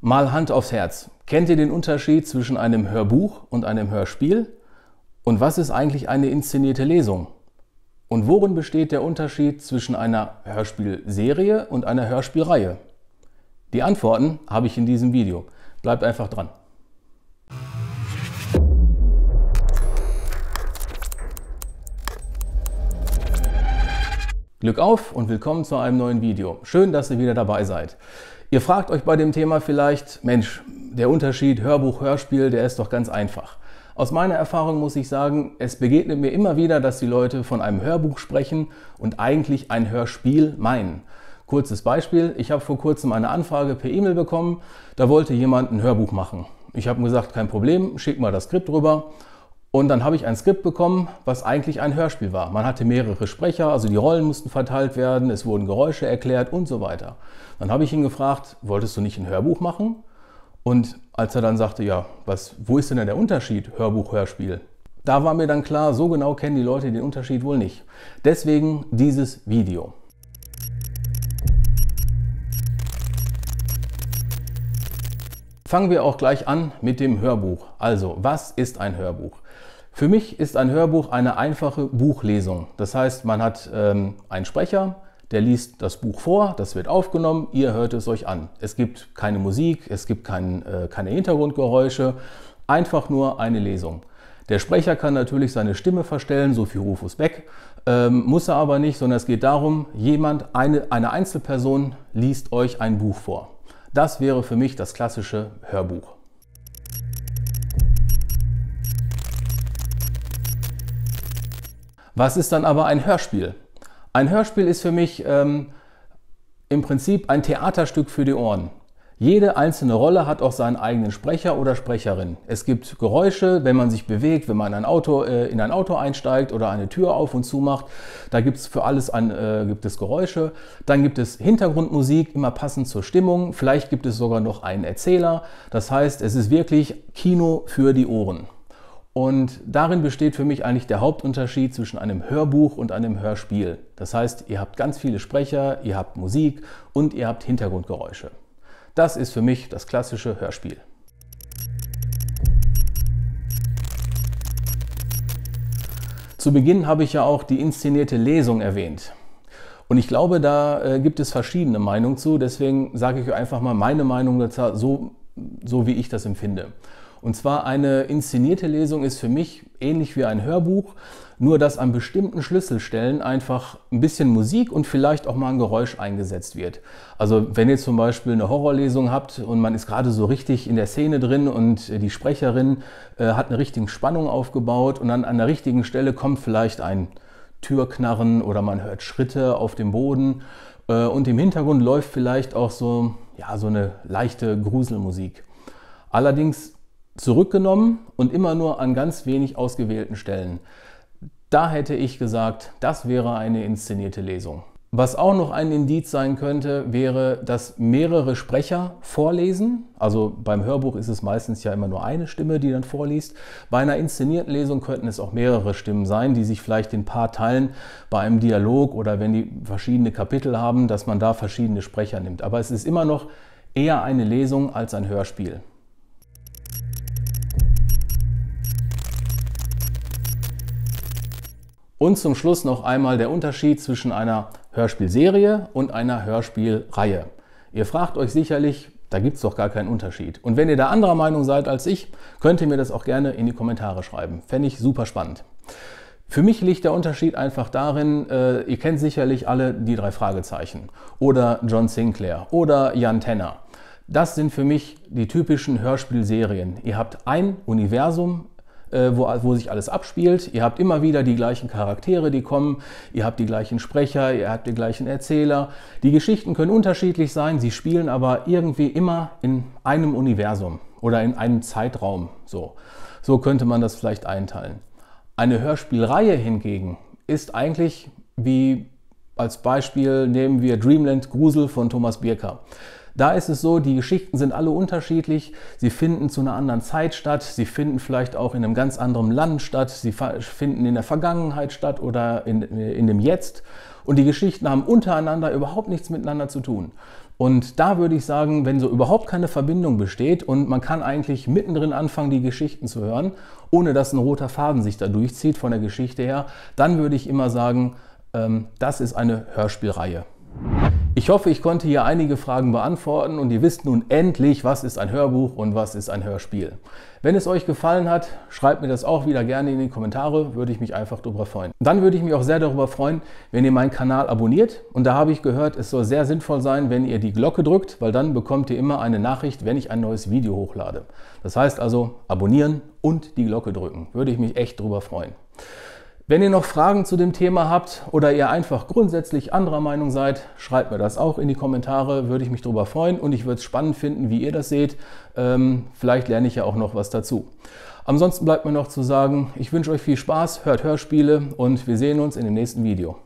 Mal Hand aufs Herz. Kennt ihr den Unterschied zwischen einem Hörbuch und einem Hörspiel? Und was ist eigentlich eine inszenierte Lesung? Und worin besteht der Unterschied zwischen einer Hörspielserie und einer Hörspielreihe? Die Antworten habe ich in diesem Video. Bleibt einfach dran. Glück auf und willkommen zu einem neuen Video. Schön, dass ihr wieder dabei seid. Ihr fragt euch bei dem Thema vielleicht, Mensch, der Unterschied Hörbuch, Hörspiel, der ist doch ganz einfach. Aus meiner Erfahrung muss ich sagen, es begegnet mir immer wieder, dass die Leute von einem Hörbuch sprechen und eigentlich ein Hörspiel meinen. Kurzes Beispiel, ich habe vor kurzem eine Anfrage per E-Mail bekommen, da wollte jemand ein Hörbuch machen. Ich habe gesagt, kein Problem, schick mal das Skript rüber und dann habe ich ein Skript bekommen, was eigentlich ein Hörspiel war. Man hatte mehrere Sprecher, also die Rollen mussten verteilt werden, es wurden Geräusche erklärt und so weiter. Dann habe ich ihn gefragt, wolltest du nicht ein Hörbuch machen? Und als er dann sagte, ja, was, wo ist denn der Unterschied Hörbuch, Hörspiel? Da war mir dann klar, so genau kennen die Leute den Unterschied wohl nicht. Deswegen dieses Video. Fangen wir auch gleich an mit dem Hörbuch. Also, was ist ein Hörbuch? Für mich ist ein Hörbuch eine einfache Buchlesung. Das heißt, man hat ähm, einen Sprecher, der liest das Buch vor, das wird aufgenommen, ihr hört es euch an. Es gibt keine Musik, es gibt kein, äh, keine Hintergrundgeräusche, einfach nur eine Lesung. Der Sprecher kann natürlich seine Stimme verstellen, so viel Rufus weg, ähm, muss er aber nicht, sondern es geht darum, jemand, eine, eine Einzelperson liest euch ein Buch vor. Das wäre für mich das klassische Hörbuch. Was ist dann aber ein Hörspiel? Ein Hörspiel ist für mich ähm, im Prinzip ein Theaterstück für die Ohren. Jede einzelne Rolle hat auch seinen eigenen Sprecher oder Sprecherin. Es gibt Geräusche, wenn man sich bewegt, wenn man ein Auto, äh, in ein Auto einsteigt oder eine Tür auf und zu macht. Da gibt es für alles an, äh, gibt es Geräusche. Dann gibt es Hintergrundmusik, immer passend zur Stimmung. Vielleicht gibt es sogar noch einen Erzähler. Das heißt, es ist wirklich Kino für die Ohren. Und darin besteht für mich eigentlich der Hauptunterschied zwischen einem Hörbuch und einem Hörspiel. Das heißt, ihr habt ganz viele Sprecher, ihr habt Musik und ihr habt Hintergrundgeräusche. Das ist für mich das klassische Hörspiel. Zu Beginn habe ich ja auch die inszenierte Lesung erwähnt. Und ich glaube, da äh, gibt es verschiedene Meinungen zu. Deswegen sage ich euch einfach mal meine Meinung dazu, so, so wie ich das empfinde. Und zwar eine inszenierte Lesung ist für mich ähnlich wie ein Hörbuch, nur dass an bestimmten Schlüsselstellen einfach ein bisschen Musik und vielleicht auch mal ein Geräusch eingesetzt wird. Also wenn ihr zum Beispiel eine Horrorlesung habt und man ist gerade so richtig in der Szene drin und die Sprecherin äh, hat eine richtige Spannung aufgebaut und dann an der richtigen Stelle kommt vielleicht ein Türknarren oder man hört Schritte auf dem Boden äh, und im Hintergrund läuft vielleicht auch so, ja, so eine leichte Gruselmusik. Allerdings zurückgenommen und immer nur an ganz wenig ausgewählten Stellen. Da hätte ich gesagt, das wäre eine inszenierte Lesung. Was auch noch ein Indiz sein könnte, wäre, dass mehrere Sprecher vorlesen. Also beim Hörbuch ist es meistens ja immer nur eine Stimme, die dann vorliest. Bei einer inszenierten Lesung könnten es auch mehrere Stimmen sein, die sich vielleicht in paar teilen bei einem Dialog oder wenn die verschiedene Kapitel haben, dass man da verschiedene Sprecher nimmt. Aber es ist immer noch eher eine Lesung als ein Hörspiel. Und zum Schluss noch einmal der Unterschied zwischen einer Hörspielserie und einer Hörspielreihe. Ihr fragt euch sicherlich, da gibt es doch gar keinen Unterschied. Und wenn ihr da anderer Meinung seid als ich, könnt ihr mir das auch gerne in die Kommentare schreiben. Fände ich super spannend. Für mich liegt der Unterschied einfach darin, äh, ihr kennt sicherlich alle die drei Fragezeichen oder John Sinclair oder Jan Tenner. Das sind für mich die typischen Hörspielserien. Ihr habt ein Universum, äh, wo, wo sich alles abspielt. Ihr habt immer wieder die gleichen Charaktere, die kommen, ihr habt die gleichen Sprecher, ihr habt die gleichen Erzähler. Die Geschichten können unterschiedlich sein, sie spielen aber irgendwie immer in einem Universum oder in einem Zeitraum. So, so könnte man das vielleicht einteilen. Eine Hörspielreihe hingegen ist eigentlich wie als Beispiel nehmen wir Dreamland Grusel von Thomas Birker. Da ist es so, die Geschichten sind alle unterschiedlich. Sie finden zu einer anderen Zeit statt. Sie finden vielleicht auch in einem ganz anderen Land statt. Sie finden in der Vergangenheit statt oder in, äh, in dem Jetzt. Und die Geschichten haben untereinander überhaupt nichts miteinander zu tun. Und da würde ich sagen, wenn so überhaupt keine Verbindung besteht und man kann eigentlich mittendrin anfangen, die Geschichten zu hören, ohne dass ein roter Faden sich da durchzieht von der Geschichte her, dann würde ich immer sagen, ähm, das ist eine Hörspielreihe. Ich hoffe, ich konnte hier einige Fragen beantworten und ihr wisst nun endlich, was ist ein Hörbuch und was ist ein Hörspiel. Wenn es euch gefallen hat, schreibt mir das auch wieder gerne in die Kommentare, würde ich mich einfach darüber freuen. Dann würde ich mich auch sehr darüber freuen, wenn ihr meinen Kanal abonniert und da habe ich gehört, es soll sehr sinnvoll sein, wenn ihr die Glocke drückt, weil dann bekommt ihr immer eine Nachricht, wenn ich ein neues Video hochlade. Das heißt also, abonnieren und die Glocke drücken, würde ich mich echt darüber freuen. Wenn ihr noch Fragen zu dem Thema habt oder ihr einfach grundsätzlich anderer Meinung seid, schreibt mir das auch in die Kommentare, würde ich mich darüber freuen und ich würde es spannend finden, wie ihr das seht. Ähm, vielleicht lerne ich ja auch noch was dazu. Ansonsten bleibt mir noch zu sagen, ich wünsche euch viel Spaß, hört Hörspiele und wir sehen uns in dem nächsten Video.